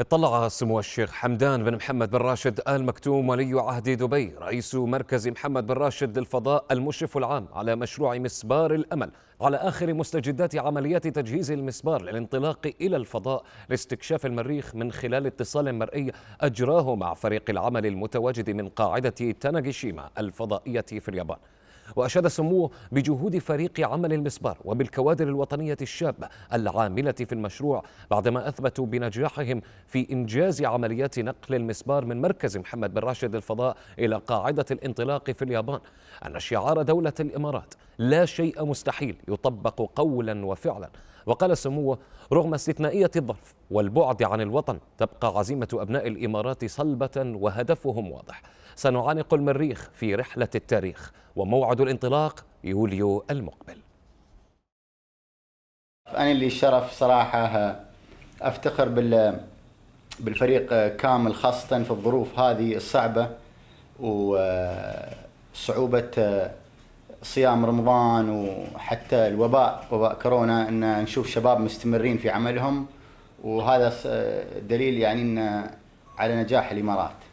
اطلع سمو الشيخ حمدان بن محمد بن راشد آل مكتوم ولي عهد دبي رئيس مركز محمد بن راشد للفضاء المشرف العام على مشروع مسبار الأمل على آخر مستجدات عمليات تجهيز المسبار للانطلاق إلى الفضاء لاستكشاف المريخ من خلال اتصال مرئي أجراه مع فريق العمل المتواجد من قاعدة تاناغيشيما الفضائية في اليابان وأشاد سموه بجهود فريق عمل المسبار وبالكوادر الوطنية الشابة العاملة في المشروع بعدما أثبتوا بنجاحهم في إنجاز عمليات نقل المسبار من مركز محمد بن راشد الفضاء إلى قاعدة الانطلاق في اليابان أن شعار دولة الإمارات لا شيء مستحيل يطبق قولا وفعلا وقال سموه رغم استثنائية الظرف والبعد عن الوطن تبقى عزيمة أبناء الإمارات صلبة وهدفهم واضح سنعانق المريخ في رحلة التاريخ وموعد الانطلاق يوليو المقبل أنا اللي الشرف صراحة أفتخر بال بالفريق كامل خاصة في الظروف هذه الصعبة وصعوبة صيام رمضان وحتى الوباء وباء كورونا ان نشوف شباب مستمرين في عملهم وهذا دليل يعني ان على نجاح الامارات